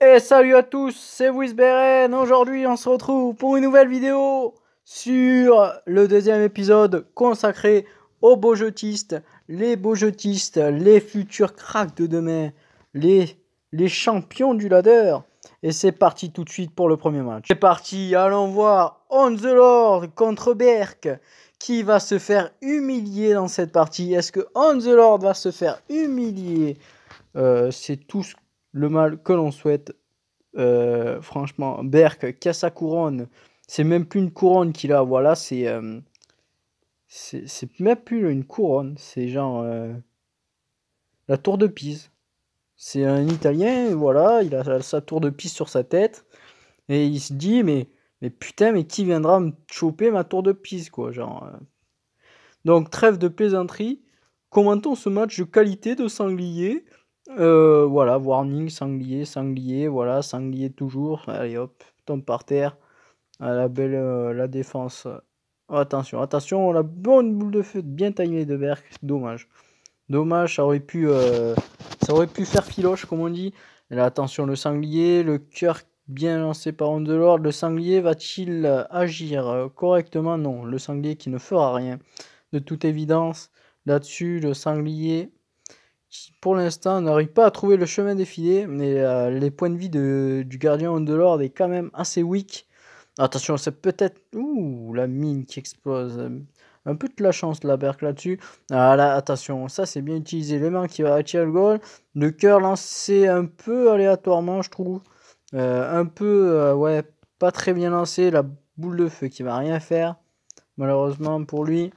Et salut à tous, c'est Wizberen. Aujourd'hui, on se retrouve pour une nouvelle vidéo sur le deuxième épisode consacré aux beaujotistes. les beaujetistes, les futurs cracks de demain, les, les champions du ladder. Et c'est parti tout de suite pour le premier match. C'est parti, allons voir On the Lord contre Berk. Qui va se faire humilier dans cette partie Est-ce que On the Lord va se faire humilier euh, C'est tout ce le mal que l'on souhaite. Euh, franchement, Berk a sa couronne. C'est même plus une couronne qu'il a, voilà, c'est. Euh, c'est même plus une couronne, c'est genre. Euh, la tour de Pise. C'est un Italien, voilà, il a sa tour de Pise sur sa tête. Et il se dit, mais, mais putain, mais qui viendra me choper ma tour de Pise, quoi, genre. Donc, trêve de plaisanterie. Commentons ce match de qualité de sanglier. Euh, voilà, warning, sanglier, sanglier, voilà, sanglier toujours. Allez hop, tombe par terre. À ah, la belle, euh, la défense. attention, attention, la bonne boule de feu bien timée de Berk, Dommage. Dommage, ça aurait pu, euh, ça aurait pu faire filoche, comme on dit. là, attention, le sanglier, le cœur bien lancé par de Le sanglier va-t-il agir correctement Non, le sanglier qui ne fera rien. De toute évidence, là-dessus, le sanglier pour l'instant n'arrive pas à trouver le chemin défilé, mais euh, les points de vie du gardien de l'ordre est quand même assez weak. Attention, c'est peut-être... Ouh, la mine qui explose. Un peu de la chance, la Berk, là-dessus. Ah là, attention, ça c'est bien utilisé. Les mains qui va attirer le goal. Le cœur lancé un peu aléatoirement, je trouve. Euh, un peu, euh, ouais, pas très bien lancé. La boule de feu qui va rien faire, malheureusement pour lui.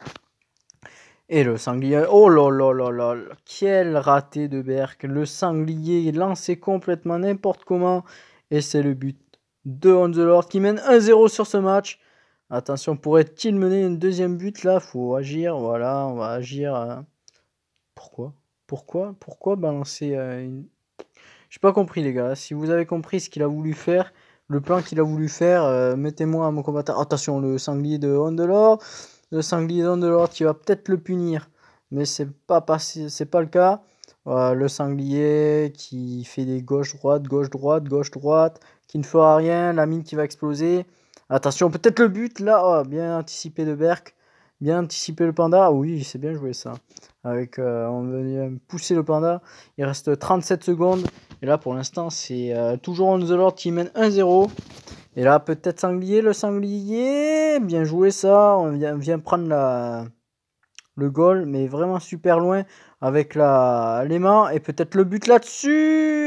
Et le sanglier. Oh là là là là. Quel raté de Berck. Le sanglier lancé complètement n'importe comment. Et c'est le but de Lord qui mène 1-0 sur ce match. Attention, pourrait-il mener une deuxième but là Faut agir. Voilà, on va agir. Euh. Pourquoi Pourquoi Pourquoi balancer une... Euh, une. J'ai pas compris les gars. Si vous avez compris ce qu'il a voulu faire, le plan qu'il a voulu faire, euh, mettez-moi à mon combattant. Attention, le sanglier de Hondelor le sanglier de l'ordre qui va peut-être le punir, mais c'est pas c'est pas le cas. Euh, le sanglier qui fait des gauche droite, gauche droite, gauche droite, qui ne fera rien, la mine qui va exploser. Attention, peut-être le but là, oh, bien anticipé de Berk, bien anticipé le panda. Oui, c'est bien joué ça. Avec euh, on venait pousser le panda. Il reste 37 secondes et là pour l'instant, c'est euh, toujours on the Lord qui mène 1-0. Et là, peut-être sanglier, le sanglier. Bien joué ça. On vient, prendre la, le goal, mais vraiment super loin avec la, les mains. Et peut-être le but là-dessus.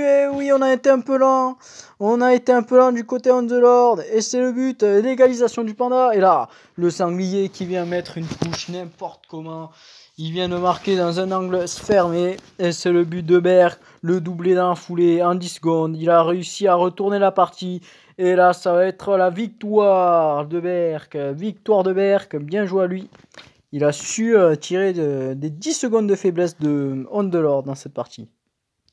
Et eh oui, on a été un peu lent. On a été un peu lent du côté on the Lord. Et c'est le but. Euh, l'égalisation du panda. Et là, le sanglier qui vient mettre une couche n'importe comment. Il vient de marquer dans un angle fermé. Et c'est le but de Berg. Le doublé d'un foulé en 10 secondes. Il a réussi à retourner la partie. Et là, ça va être la victoire de Berk. Victoire de Berk. bien joué à lui. Il a su euh, tirer des 10 secondes de faiblesse de Lord dans cette partie.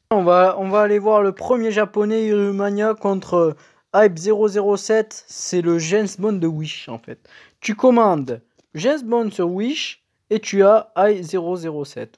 On va, on va aller voir le premier japonais Irumania contre euh, Hype 007. C'est le James Bond de Wish en fait. Tu commandes James Bond sur Wish et tu as Hype 007.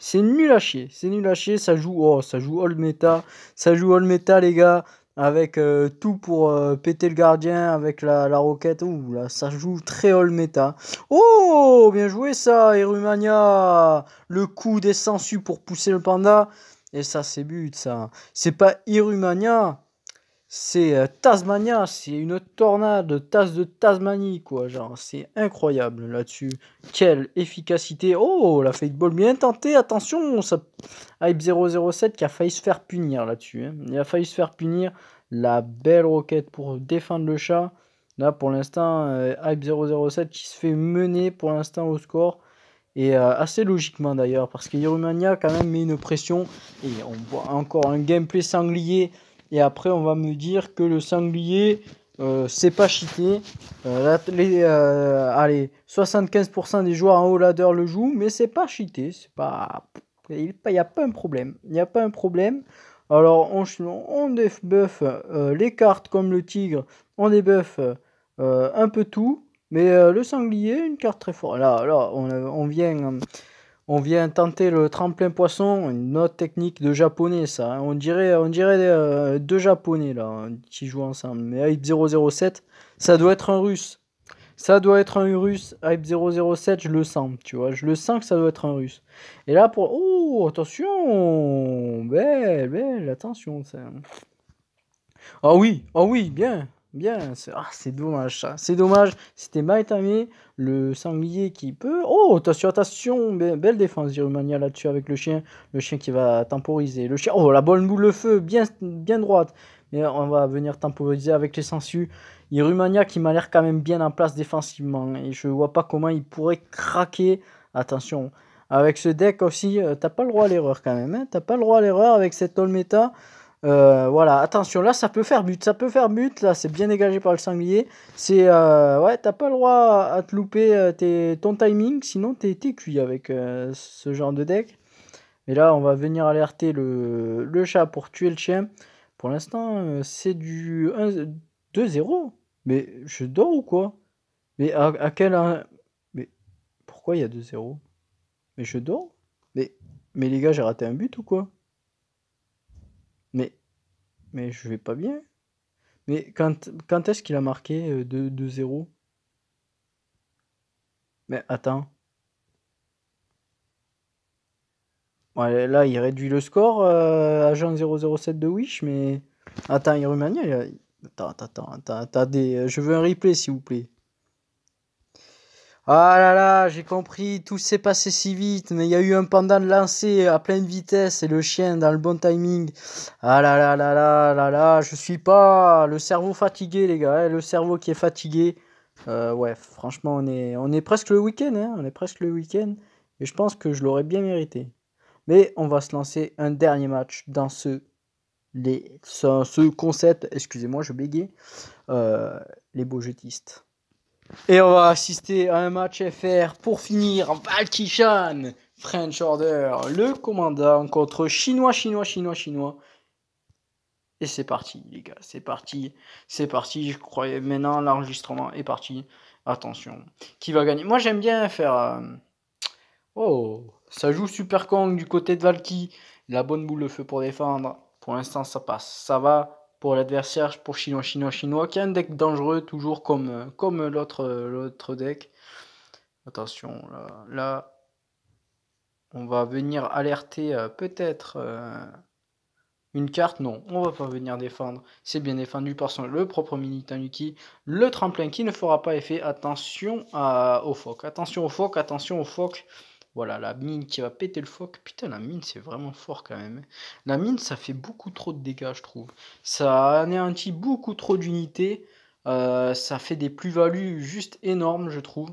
C'est nul à chier, c'est nul à chier, ça joue, oh, ça joue all meta, ça joue all meta les gars, avec euh, tout pour euh, péter le gardien avec la, roquette. ou là, ça joue très all meta. Oh, bien joué ça, Irumania Le coup des sangsues pour pousser le panda. Et ça, c'est but ça. C'est pas Irumania c'est euh, Tasmania, c'est une tornade, tasse de Tasmanie, quoi. Genre, c'est incroyable là-dessus. Quelle efficacité. Oh, la fake ball bien tentée, attention. Ça... Hype 007 qui a failli se faire punir là-dessus. Hein. Il a failli se faire punir. La belle roquette pour défendre le chat. Là, pour l'instant, euh, Hype 007 qui se fait mener pour l'instant au score. Et euh, assez logiquement d'ailleurs, parce que quand même met une pression. Et on voit encore un gameplay sanglier et après, on va me dire que le sanglier, euh, c'est pas cheaté. Euh, les, euh, allez, 75% des joueurs en haut ladder le jouent, mais c'est pas cheaté. C'est pas... Il n'y a pas un problème. Il n'y a pas un problème. Alors, on, on débuffe les cartes comme le tigre. On débuffe un peu tout. Mais le sanglier, une carte très forte. Là, on, on vient on vient tenter le tremplin poisson, une autre technique de japonais ça. Hein. On dirait, on dirait euh, deux japonais là hein, qui jouent ensemble. Mais Hype 007, ça doit être un russe. Ça doit être un russe. Hype 007, je le sens, tu vois. Je le sens que ça doit être un russe. Et là pour... Oh, attention Belle, belle, attention ça. Hein. Ah oh, oui, ah oh, oui, bien Bien, ah, c'est dommage ça. C'est dommage. C'était Maitame, le sanglier qui peut. Oh, attention, attention. belle défense, Irumania là-dessus avec le chien. Le chien qui va temporiser. Le chien. Oh, la bonne boule le feu, bien, bien droite. Mais on va venir temporiser avec les sensus. Irumania qui m'a l'air quand même bien en place défensivement. Hein, et je vois pas comment il pourrait craquer. Attention. Avec ce deck aussi, euh, t'as pas le droit à l'erreur quand même. Hein. T'as pas le droit à l'erreur avec cette Olmeta. Euh, voilà, attention, là ça peut faire but, ça peut faire but, là c'est bien dégagé par le sanglier. C'est euh, ouais, t'as pas le droit à te louper euh, ton timing, sinon t'es cuit avec ce genre de deck. Mais là on va venir alerter le, chat pour tuer le chien. Pour l'instant c'est du 2-0. Mais je dors ou quoi Mais à, à quel. Mais pourquoi il y a 2-0 Mais je dors mais, mais les gars, j'ai raté un but ou quoi mais je vais pas bien. Mais quand, quand est-ce qu'il a marqué 2-0 euh, Mais attends. là, il réduit le score agent euh, à Jean 007 de Wish, mais. Attends, il remanie. attends, attends, attends, attends, euh, je veux un replay, s'il vous plaît. Ah là là, j'ai compris, tout s'est passé si vite, mais il y a eu un pendant lancé à pleine vitesse et le chien dans le bon timing. Ah là là là là là là, je suis pas le cerveau fatigué les gars, hein, le cerveau qui est fatigué. Euh, ouais, franchement, on est, presque le week-end, hein, on est presque le week-end, et je pense que je l'aurais bien mérité. Mais on va se lancer un dernier match dans ce, concept, excusez-moi, je bégayais, euh, les beaux jetistes. Et on va assister à un match FR pour finir Valkishan, French Order, le commandant contre Chinois, Chinois, Chinois, Chinois. Et c'est parti, les gars, c'est parti, c'est parti. Je croyais maintenant l'enregistrement est parti. Attention, qui va gagner Moi j'aime bien faire. Euh, oh, ça joue Super Kong du côté de Valky. La bonne boule de feu pour défendre. Pour l'instant, ça passe, ça va pour l'adversaire, pour Chinois, Chinois, Chinois, qui a un deck dangereux, toujours comme, euh, comme l'autre euh, l'autre deck. Attention, là, on va venir alerter euh, peut-être une carte. Non, on va pas venir défendre. C'est bien défendu par son, le propre tanuki Le tremplin qui ne fera pas effet. Attention à, au phoque. Attention au phoque. Attention au phoque. Voilà, la mine qui va péter le foc. Putain, la mine, c'est vraiment fort quand même. Hein. La mine, ça fait beaucoup trop de dégâts, je trouve. Ça anéantit beaucoup trop d'unités. Euh, ça fait des plus-values juste énormes, je trouve.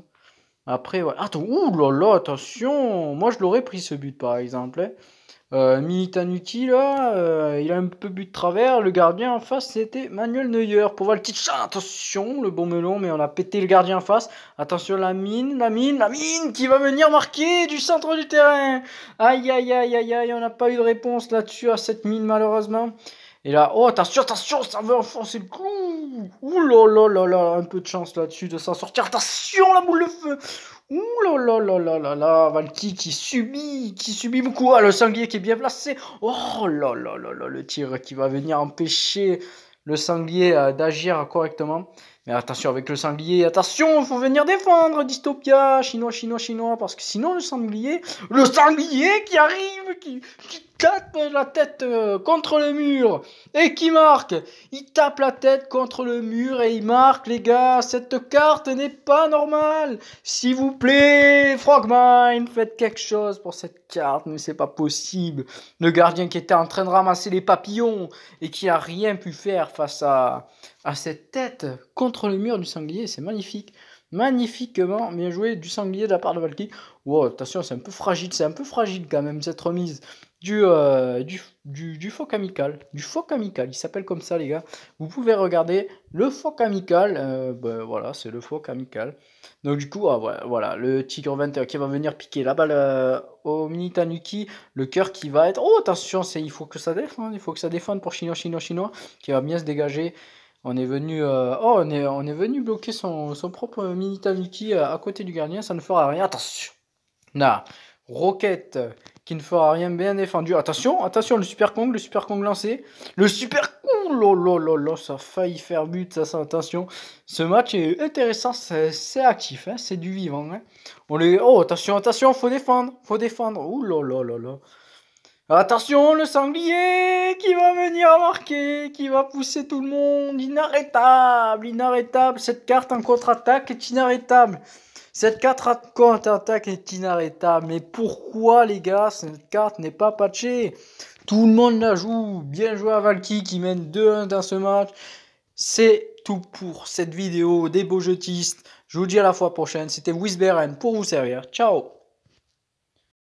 Après, voilà. Attends, ouh là là, attention Moi, je l'aurais pris ce but, par exemple. Hein. Euh, inutile là, euh, il a un peu but de travers. Le gardien en face, c'était Manuel Neuer. Pour voir le petit chat, attention, le bon melon, mais on a pété le gardien en face. Attention, la mine, la mine, la mine qui va venir marquer du centre du terrain. Aïe, aïe, aïe, aïe, aïe, on n'a pas eu de réponse là-dessus à cette mine, malheureusement. Et là, oh, attention, attention, ça veut enfoncer le clou. Ouh là là là là, un peu de chance là-dessus de s'en sortir. Attention, la boule de feu. Ouh là là là là là là, Valky qui subit, qui subit beaucoup. Ah, le sanglier qui est bien placé. Oh là là là là, le tir qui va venir empêcher le sanglier euh, d'agir correctement. Mais attention avec le sanglier, attention, il faut venir défendre Dystopia, chinois, chinois, chinois, parce que sinon le sanglier, le sanglier qui arrive, qui, tape la tête euh, contre le mur et qui marque. Il tape la tête contre le mur et il marque, les gars. Cette carte n'est pas normale. S'il vous plaît, Frogmine, faites quelque chose pour cette carte, mais c'est pas possible. Le gardien qui était en train de ramasser les papillons et qui a rien pu faire face à à cette tête contre le mur du sanglier, c'est magnifique. Magnifiquement bien joué du sanglier de la part de Valky. Wow, attention, c'est un peu fragile, c'est un peu fragile quand même cette remise du, euh, du, du, du phoque amical. Du phoque amical, il s'appelle comme ça les gars. Vous pouvez regarder le phoque amical. Euh, ben voilà, c'est le phoque amical. Donc du coup, ah, voilà, le Tigre 21 qui va venir piquer la balle euh, Au au tanuki Le cœur qui va être... Oh attention, il faut que ça défende, il faut que ça défende pour Chinois, Chinois, Chinois. Qui va bien se dégager. On est venu, euh, oh, on est, venu bloquer son, propre mini Tamiki euh, à côté du gardien, ça ne fera rien. Attention. na, roquette qui ne fera rien bien défendu. Attention, attention, le super Kong, le super Kong lancé. Le super Kong, oh là ça a failli faire but, ça, ça, attention. Ce match est intéressant, c'est actif, hein, c'est du vivant. Hein. On Oh, attention, attention, faut défendre, faut défendre. Ouh, là Attention, le sanglier qui va venir marquer, qui va pousser tout le monde. Inarrêtable, inarrêtable. Cette carte en contre-attaque est inarrêtable. Cette carte en contre-attaque est inarrêtable. Mais pourquoi, les gars, cette carte n'est pas patchée Tout le monde la joue. Bien joué à Valky qui mène 2-1 dans ce match. C'est tout pour cette vidéo des beaux jetistes. Je vous dis à la fois prochaine. C'était Wisberen pour vous servir. Ciao